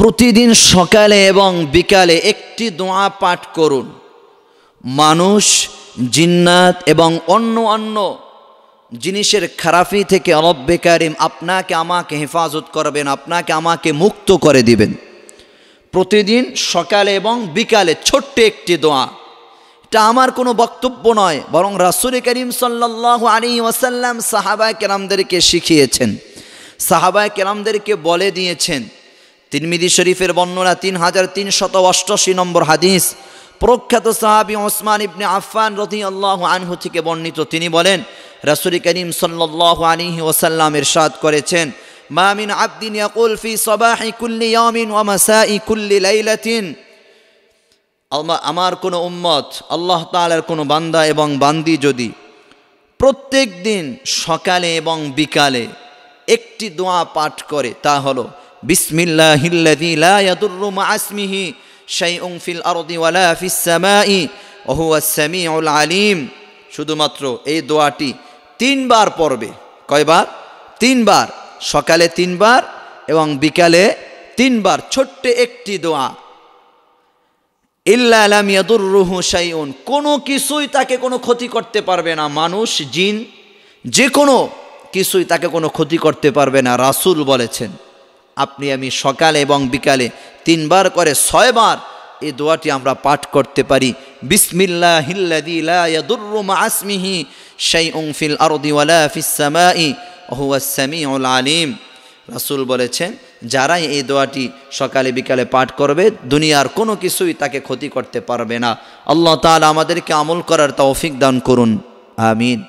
প্রতিদিন সকালে এবং বিকালে একটি দোয়া পাঠ করুন মানুষ জিন্নাত এবং অন্য অন্য জিনিসের খারাপি থেকে রব্বে আপনাকে আমাকে হেফাজত করবেন আপনাকে আমাকে মুক্ত করে দিবেন প্রতিদিন সকালে এবং বিকালে ছোট্ট একটি দোয়া এটা আমার কোনো বক্তব্য নয় বরং রাসুল করিম সাল্লাহ আলী ওয়াসাল্লাম সাহাবায় কেরামদেরকে শিখিয়েছেন সাহাবায় কেরামদেরকে বলে দিয়েছেন তিনমিদি শরীফের বর্ণনা তিন হাজার তিনশত অষ্টাশি নম্বর হাদিস প্রখ্যাত সাহাবি ওসমান ইবনে আফফান রতি আল্লাহ আনহু থেকে বর্ণিত তিনি বলেন রাসুল করিম সাল্লাহ আলিহি ওসাল্লাম ইরশাদ করেছেন মামিন আব্দিন ইয়াকুল সবাহি কুল্লি ইয়ামিন ওয়া মাসাই কুল্লি লাইলাতিন আমার কোনো উম্মত আল্লাহ তাআলার কোনো বান্দা এবং বান্দি যদি প্রত্যেক দিন সকালে এবং বিকালে একটি দোয়া পাঠ করে তা হলো বিসমিল্লাহিল্লাযী লা ইয়াদুররু মা আসমিহি শাইউন ফিল আরদি ওয়ালা ফিস সামাই ওয়া হুয়াস সামিউল আলিম শুধুমাত্র এই দোয়াটি তিনবার পড়বে কয়বার তিনবার সকালে তিনবার এবং বিকালে তিনবার ছোট্ট একটি দোয়া ইল্লা ইল্লাম ইয়াদুররুহু শাইউন কোনো কিছুই তাকে কোনো ক্ষতি করতে পারবে না মানুষ জিন যে কোনো কিছুই তাকে কোনো ক্ষতি করতে পারবে না রাসুল বলেছেন আপনি আমি সকালে এবং বিকালে তিনবার করে ছয়বার এই দোয়াটি আমরা পাঠ করতে পারি বিসমিল্লাহ সেই আলিম রাসুল বলেছেন যারাই এই দোয়াটি সকালে বিকালে পাঠ করবে দুনিয়ার কোনো কিছুই তাকে ক্ষতি করতে পারবে না আল্লাহ তালা আমাদেরকে আমল করার তৌফিক দান করুন আমিন